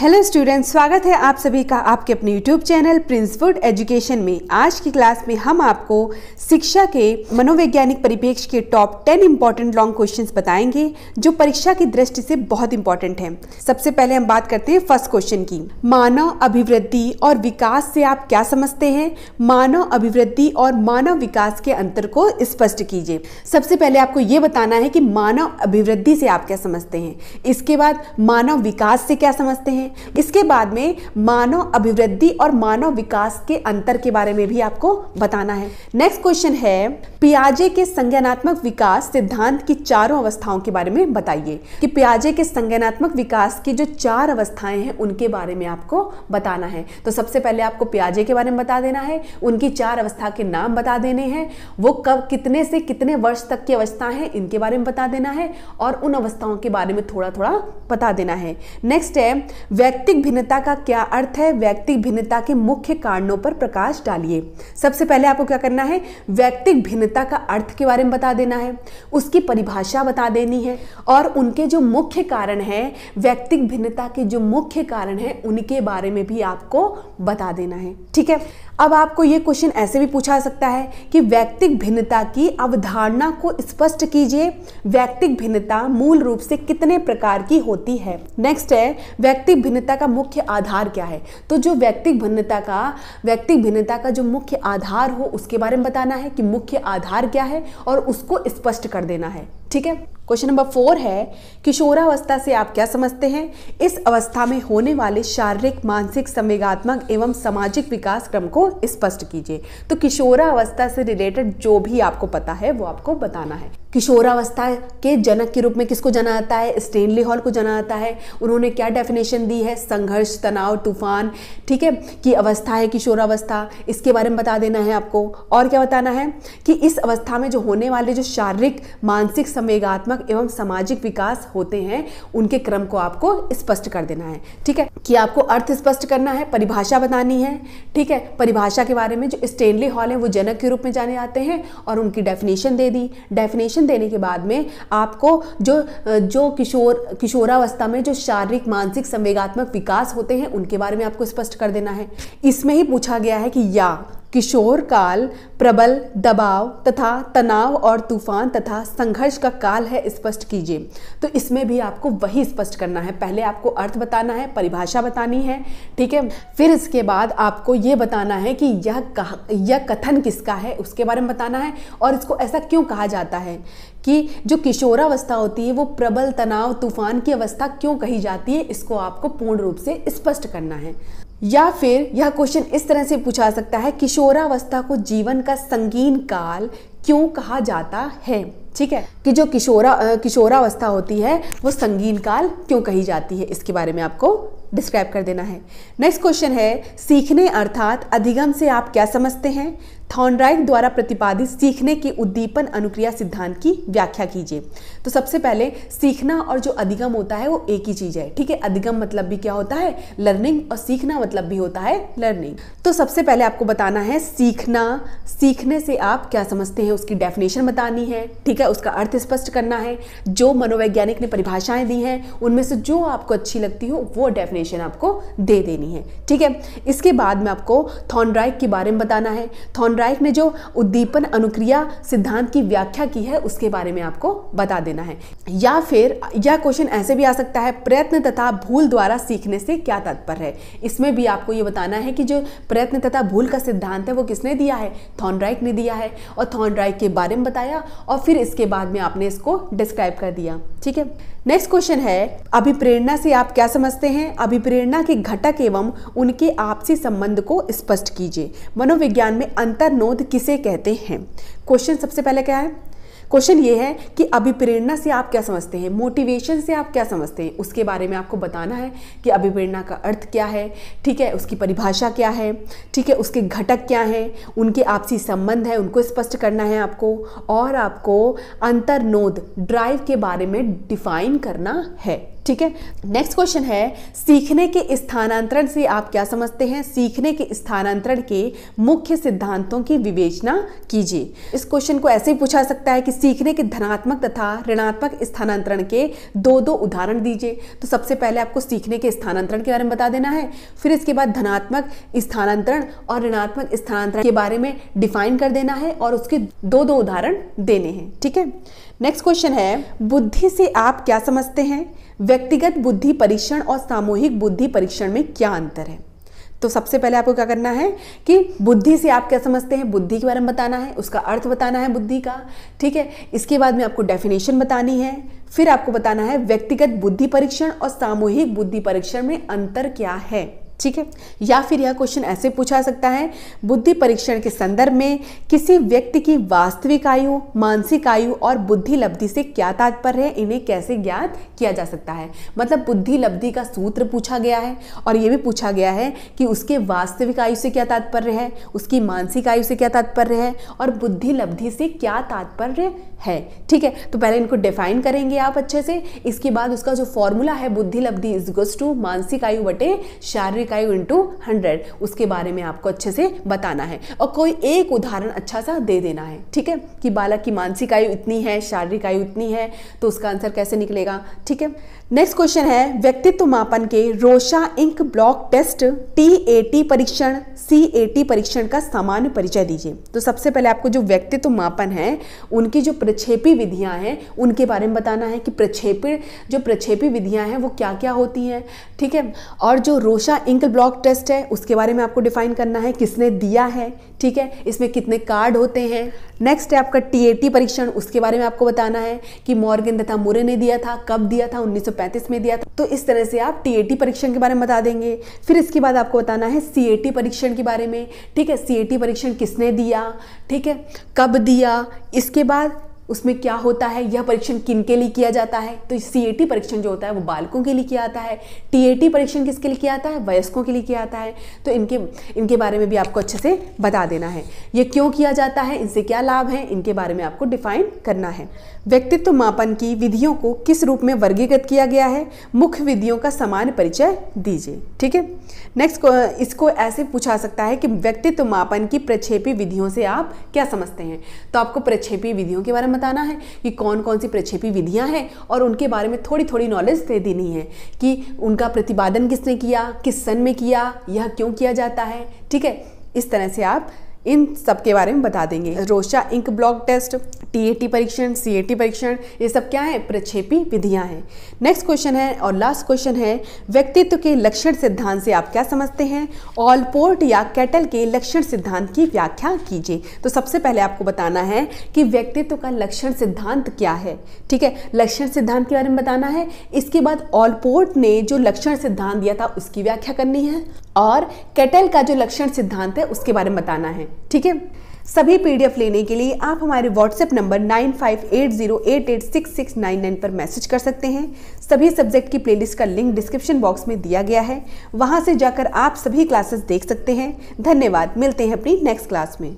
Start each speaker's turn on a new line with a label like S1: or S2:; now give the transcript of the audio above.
S1: hello students स्वागत है आप सभी का आपके अपने यूट्यूब चैनल प्रिंसवुड एजुकेशन में आज की क्लास में हम आपको शिक्षा के मनोवैज्ञानिक परिप्रेक्ष्य के top ten important long questions बताएंगे जो परीक्षा की दृष्टि से बहुत इंपॉर्टेंट हैं सबसे पहले हम बात करते हैं फर्स्ट क्वेश्चन की मानव अभिवृद्धि और विकास से आप क्या समझते हैं मानव अभिवृद्धि और मानव विकास के अंतर को स्पष्ट कीजिए सबसे पहले आपको ये बताना है कि मानव अभिवृद्धि से आप क्या समझते हैं इसके बाद मानव विकास से क्या समझते हैं हैं इसके बाद में मानव अभिवृद्धि और मानव विकास के अंतर के बारे में भी आपको बताना है नेक्स्ट क्वेश्चन है पियाजे के संज्ञानात्मक विकास सिद्धांत की चारों अवस्थाओं के बारे में बताइए कि पियाजे के संज्ञानात्मक विकास की जो चार अवस्थाएं हैं उनके बारे में आपको बताना है तो सबसे पहले आपको पियाजे के बारे में बता देना है उनकी चार अवस्था के नाम बता देने हैं वो कब कितने से कितने वर्ष तक की अवस्था है इनके बारे में बता देना है और उन अवस्थाओं के बारे में थोड़ा थोड़ा बता देना है नेक्स्ट है व्यक्तिक भिन्नता का क्या अर्थ है व्यक्तिक भिन्नता के मुख्य कारणों पर प्रकाश डालिए सबसे पहले आपको क्या करना है व्यक्तिक भिन्नता का अर्थ के बारे में बता देना है उसकी परिभाषा बता देनी है और उनके जो मुख्य कारण है व्यक्तिक भिन्नता के जो मुख्य कारण है उनके बारे में भी आपको बता देना है ठीक है अब आपको ये क्वेश्चन ऐसे भी पूछा सकता है कि व्यक्तिक भिन्नता की अवधारणा को स्पष्ट कीजिए व्यक्तिक भिन्नता मूल रूप से कितने प्रकार की होती है नेक्स्ट है व्यक्तिक भिन्नता का मुख्य आधार क्या है तो जो व्यक्तिक भिन्नता का व्यक्तिक भिन्नता का जो मुख्य आधार हो उसके बारे में बताना है कि मुख्य आधार क्या है और उसको स्पष्ट कर देना है ठीक है क्वेश्चन नंबर फोर है किशोरावस्था से आप क्या समझते हैं इस अवस्था में होने वाले शारीरिक मानसिक संवेगात्मक एवं सामाजिक विकास क्रम को स्पष्ट कीजिए तो किशोरावस्था से रिलेटेड जो भी आपको पता है वो आपको बताना है किशोरावस्था के जनक के रूप में किसको जाना जाता है स्टेनली हॉल को जाना जाता है उन्होंने क्या डेफिनेशन दी है संघर्ष तनाव तूफान ठीक है कि अवस्था है किशोरावस्था इसके बारे में बता देना है आपको और क्या बताना है कि इस अवस्था में जो होने वाले जो शारीरिक मानसिक संवेगात्मक एवं सामाजिक विकास होते हैं उनके क्रम को आपको स्पष्ट कर देना है ठीक है कि आपको अर्थ स्पष्ट करना है परिभाषा बतानी है ठीक है परिभाषा के बारे में जो स्टेनली हॉल है वो जनक के रूप में जाने जाते हैं और उनकी डेफिनेशन दे दी डेफिनेशन इंजेक्शन देने के बाद में आपको जो जो किशोर किशोरावस्था में जो शारीरिक मानसिक संवेगात्मक विकास होते हैं उनके बारे में आपको स्पष्ट कर देना है इसमें ही पूछा गया है कि या किशोर काल प्रबल दबाव तथा तनाव और तूफान तथा संघर्ष का काल है स्पष्ट कीजिए तो इसमें भी आपको वही स्पष्ट करना है पहले आपको अर्थ बताना है परिभाषा बतानी है ठीक है फिर इसके बाद आपको ये बताना है कि यह कहा यह कथन किसका है उसके बारे में बताना है और इसको ऐसा क्यों कहा जाता है कि जो किशोरावस्था होती है वो प्रबल तनाव तूफान की अवस्था क्यों कही जाती है इसको आपको पूर्ण रूप से स्पष्ट करना है या फिर यह क्वेश्चन इस तरह से पूछा सकता है किशोरावस्था को जीवन का संगीन काल क्यों कहा जाता है ठीक है कि जो किशोरा किशोरावस्था होती है वो संगीन काल क्यों कही जाती है इसके बारे में आपको डिस्क्राइब कर देना है नेक्स्ट क्वेश्चन है सीखने अर्थात अधिगम से आप क्या समझते हैं थॉर्नराइट द्वारा प्रतिपादित सीखने के उद्दीपन अनुक्रिया सिद्धांत की व्याख्या कीजिए तो सबसे पहले सीखना और जो अधिगम होता है वो एक ही चीज़ है ठीक है अधिगम मतलब भी क्या होता है लर्निंग और सीखना मतलब भी होता है लर्निंग तो सबसे पहले आपको बताना है सीखना सीखने से आप क्या समझते हैं उसकी डेफिनेशन बतानी है ठीक है उसका अर्थ स्पष्ट करना है जो मनोवैज्ञानिक ने परिभाषाएं दी हैं उनमें से जो आपको अच्छी लगती हो वो डेफिनेशन आपको दे देनी है ठीक है इसके बाद में आपको थॉर्नराइक के बारे में बताना है थॉन वानराइट ने जो उद्दीपन अनुक्रिया सिद्धांत की व्याख्या की है उसके बारे में आपको बता देना है या फिर यह क्वेश्चन ऐसे भी आ सकता है प्रयत्न तथा भूल द्वारा सीखने से क्या तात्पर्य है इसमें भी आपको यह बताना है कि जो प्रयत्न तथा भूल का सिद्धांत है वो किसने दिया है थॉनराइट ने दिया है और थॉर्नराइक के बारे में बताया और फिर इसके बाद में आपने इसको डिस्क्राइब कर दिया ठीक है नेक्स्ट क्वेश्चन है अभिप्रेरणा से आप क्या समझते हैं अभिप्रेरणा के घटक एवं उनके आपसी संबंध को स्पष्ट कीजिए मनोविज्ञान में अंतर्नोद किसे कहते हैं क्वेश्चन सबसे पहले क्या है क्वेश्चन ये है कि अभिप्रेरणा से आप क्या समझते हैं मोटिवेशन से आप क्या समझते हैं उसके बारे में आपको बताना है कि अभिप्रेरणा का अर्थ क्या है ठीक है उसकी परिभाषा क्या है ठीक है उसके घटक क्या हैं उनके आपसी संबंध है उनको स्पष्ट करना है आपको और आपको अंतर्नोद ड्राइव के बारे में डिफाइन करना है ठीक है नेक्स्ट क्वेश्चन है सीखने के स्थानांतरण से आप क्या समझते हैं सीखने के स्थानांतरण के मुख्य सिद्धांतों की विवेचना कीजिए इस क्वेश्चन को ऐसे ही पूछा सकता है कि सीखने के धनात्मक तथा ऋणात्मक स्थानांतरण के दो दो उदाहरण दीजिए तो सबसे पहले आपको सीखने के स्थानांतरण के बारे में बता देना है फिर इसके बाद धनात्मक स्थानांतरण और ऋणात्मक स्थानांतरण के बारे में डिफाइन कर देना है और उसके दो दो उदाहरण देने हैं ठीक है नेक्स्ट क्वेश्चन है बुद्धि से आप क्या समझते हैं व्यक्तिगत बुद्धि परीक्षण और सामूहिक बुद्धि परीक्षण में क्या अंतर है तो सबसे पहले आपको क्या करना है कि बुद्धि से आप क्या समझते हैं बुद्धि के बारे में बताना है उसका अर्थ बताना है बुद्धि का ठीक है इसके बाद में आपको डेफिनेशन बतानी है फिर आपको बताना है व्यक्तिगत बुद्धि परीक्षण और सामूहिक बुद्धि परीक्षण में अंतर क्या है ठीक है या फिर यह क्वेश्चन ऐसे पूछा सकता है बुद्धि परीक्षण के संदर्भ में किसी व्यक्ति की वास्तविक आयु मानसिक आयु और बुद्धि लब्धि से क्या तात्पर्य है इन्हें कैसे ज्ञात किया जा सकता है मतलब बुद्धि लब्धि का सूत्र पूछा गया है और यह भी पूछा गया है कि उसके वास्तविक आयु से क्या तात्पर्य है उसकी मानसिक आयु से क्या तात्पर्य है और बुद्धि लब्धि से क्या तात्पर्य है ठीक है तो पहले इनको डिफाइन करेंगे आप अच्छे से इसके बाद उसका जो फॉर्मूला है बुद्धि लब्धि इज टू मानसिक आयु बटे शारीरिक इकाई इंटू हंड्रेड उसके बारे में आपको अच्छे से बताना है और कोई एक उदाहरण अच्छा सा दे देना है ठीक है कि बालक की मानसिक आयु इतनी है शारीरिक आयु इतनी है तो उसका आंसर कैसे निकलेगा ठीक है नेक्स्ट क्वेश्चन है व्यक्तित्व मापन के Rorschach ink blot test T A T परीक्षण सी ए टी परीक्षण का सामान्य परिचय दीजिए तो सबसे पहले आपको जो व्यक्तित्व मापन है उनकी जो प्रक्षेपी विधियां हैं उनके बारे में बताना है कि प्रक्षेपी जो प्रक्षेपी विधियां हैं वो क्या क्या होती हैं ठीक है और जो रोशा इंक ब्लॉक टेस्ट है उसके बारे में आपको डिफाइन करना है किसने दिया है ठीक है इसमें कितने कार्ड होते हैं नेक्स्ट है आपका टी ए टी परीक्षण उसके बारे में आपको बताना है कि मॉर्गन तथा मुरे ने दिया था कब दिया था उन्नीस सौ पैंतीस में दिया था तो इस तरह से आप टीएटी परीक्षण के बारे में बता देंगे फिर इसके बाद आपको बताना है सीएटी परीक्षण के बारे में ठीक है सीएटी परीक्षण किसने दिया ठीक है कब दिया इसके बाद उसमें क्या होता है यह परीक्षण किन के लिए किया जाता है तो सी परीक्षण जो होता है वो बालकों के लिए किया जाता है टी परीक्षण किसके लिए किया जाता है वयस्कों के लिए किया जाता है तो इनके इनके बारे में भी आपको अच्छे से बता देना है ये क्यों किया जाता है इनसे क्या लाभ है इनके बारे में आपको डिफाइन करना है व्यक्तित्व मापन की विधियों को किस रूप में वर्गीकृत किया गया है मुख्य विधियों का समान परिचय दीजिए ठीक है नेक्स्ट इसको ऐसे पूछा सकता है कि व्यक्तित्व मापन की प्रक्षेपी विधियों से आप क्या समझते हैं तो आपको प्रक्षेपी विधियों के बारे में बताना है कि कौन कौन सी प्रक्षेपी विधियाँ हैं और उनके बारे में थोड़ी थोड़ी नॉलेज दे देनी है कि उनका प्रतिपादन किसने किया किस सन में किया यह क्यों किया जाता है ठीक है इस तरह से आप इन सब के बारे में बता देंगे Rorschach ink blot test TAT परीक्षण सीएटी परीक्षण ये सब क्या है प्रक्षेपी विधियां हैं नेक्स्ट क्वेश्चन है और लास्ट क्वेश्चन है व्यक्तित्व के लक्षण सिद्धांत से आप क्या समझते हैं ऑलपोर्ट या कैटल के लक्षण सिद्धांत की व्याख्या कीजिए तो सबसे पहले आपको बताना है कि व्यक्तित्व का लक्षण सिद्धांत क्या है ठीक है लक्षण सिद्धांत के बारे में बताना है इसके बाद ऑलपोर्ट ने जो लक्षण सिद्धांत दिया था उसकी व्याख्या करनी है और कैटल का जो लक्षण सिद्धांत है उसके बारे में बताना है ठीक है सभी पीडीएफ लेने के लिए आप हमारे व्हाट्सएप नंबर 9580886699 पर मैसेज कर सकते हैं सभी सब्जेक्ट की प्लेलिस्ट का लिंक डिस्क्रिप्शन बॉक्स में दिया गया है वहां से जाकर आप सभी क्लासेस देख सकते हैं धन्यवाद मिलते हैं अपनी नेक्स्ट क्लास में